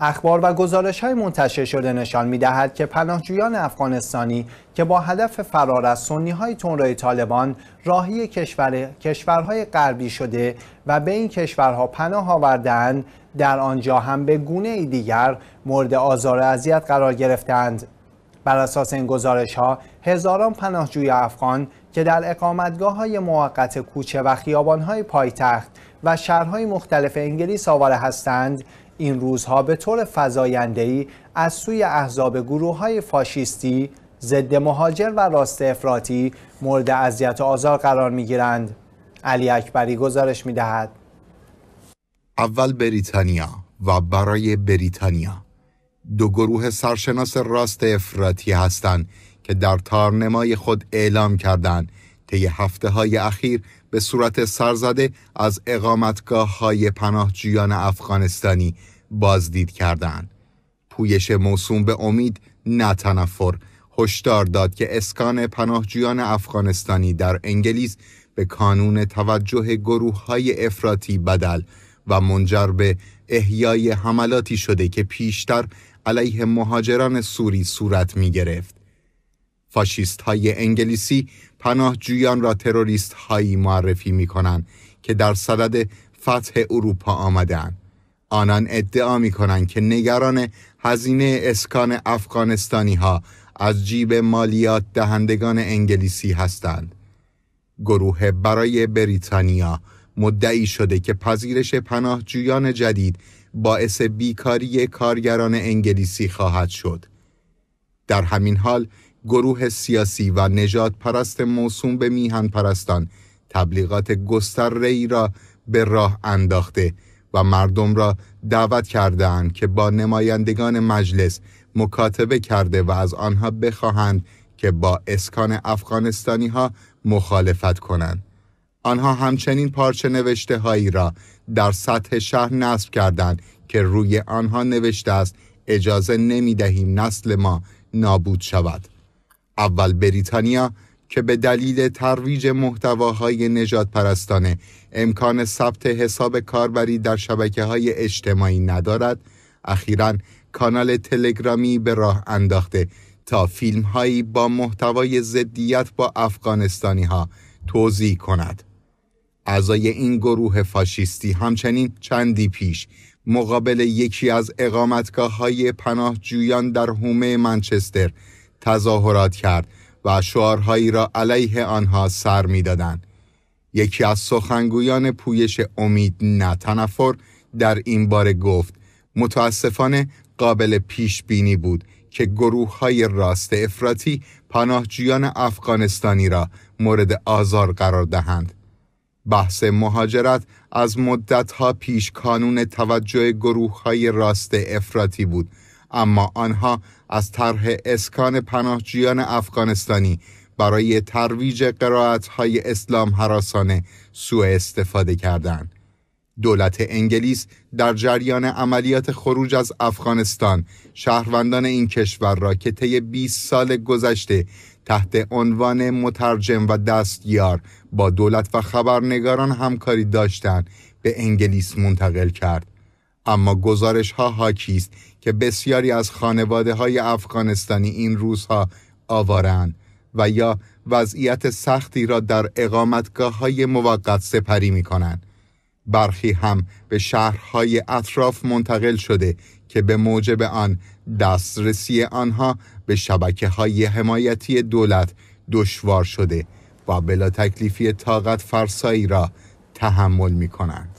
اخبار و گزارش های منتشر شده نشان می دهد که پناهجویان افغانستانی که با هدف فرار از سنی های تنرای طالبان راهی کشور... کشورهای غربی شده و به این کشورها پناه آوردن در آنجا هم به گونه ای دیگر مورد آزار اذیت قرار گرفتند بر اساس این گزارش ها هزاران پناهجوی افغان که در اقامتگاه های موقت کوچه و خیابان های پایتخت و شهرهای مختلف انگلیس آواره هستند این روزها به طور فضایندهی از سوی احزاب گروه های فاشیستی، ضد مهاجر و راست افراطی مورد اذیت و آزار قرار می گیرند. علی اکبری گزارش می دهد. اول بریتانیا و برای بریتانیا دو گروه سرشناس راست افراطی هستند که در تارنمای خود اعلام کردند طی هفته های اخیر به صورت سرزده از اقامتگاه های پناهجویان افغانستانی بازدید کردند. پویش موسوم به امید نتنفر، هشدار داد که اسکان پناهجویان افغانستانی در انگلیس به کانون توجه گروه های افراطی بدل و منجر به احیای حملاتی شده که پیشتر علیه مهاجران سوری صورت می گرفت. فاشیست های انگلیسی پناهجویان را تروریست هایی معرفی می کنند که در صدد فتح اروپا آمدن. آنان ادعا می کنند که نگران هزینه اسکان افغانستانی ها از جیب مالیات دهندگان انگلیسی هستند. گروه برای بریتانیا مدعی شده که پذیرش پناهجویان جدید باعث بیکاری کارگران انگلیسی خواهد شد. در همین حال گروه سیاسی و نجات پرست موسوم به میهن پرستان تبلیغات گستره ای را به راه انداخته و مردم را دعوت کردهاند که با نمایندگان مجلس مکاتبه کرده و از آنها بخواهند که با اسکان افغانستانی ها مخالفت کنند. آنها همچنین پارچه نوشته هایی را در سطح شهر نصب کردند که روی آنها نوشته است اجازه نمی دهیم نسل ما نابود شود. اول بریتانیا که به دلیل ترویج محتواهای نجات پرستانه امکان ثبت حساب کاربری در شبکه های اجتماعی ندارد اخیرا کانال تلگرامی به راه انداخته تا فیلم هایی با محتوای ضدیت با افغانستانی ها توضیح کند اعضای این گروه فاشیستی همچنین چندی پیش مقابل یکی از اقامتگاه های پناهجویان در هومه منچستر تظاهرات کرد و شعارهایی را علیه آنها سر میدادند. یکی از سخنگویان پویش امید نتنفر در این بار گفت متاسفانه قابل پیش بینی بود که گروه های راست افراطی پناهجویان افغانستانی را مورد آزار قرار دهند. بحث مهاجرت از مدتها پیش کانون توجه گروه های راست افراطی بود اما آنها از طرح اسکان پناهجویان افغانستانی برای ترویج قرائت‌های اسلام حراسانه سوء استفاده کردند. دولت انگلیس در جریان عملیات خروج از افغانستان شهروندان این کشور را که طی 20 سال گذشته تحت عنوان مترجم و دستیار با دولت و خبرنگاران همکاری داشتند به انگلیس منتقل کرد اما گزارش ها حاکی است که بسیاری از خانواده های افغانستانی این روزها آوارن، و یا وضعیت سختی را در اقامتگاه های موقت سپری می کنند. برخی هم به شهرهای اطراف منتقل شده که به موجب آن دسترسی آنها به شبکه های حمایتی دولت دشوار شده و بلا تکلیفی طاقت فرسایی را تحمل می کنند.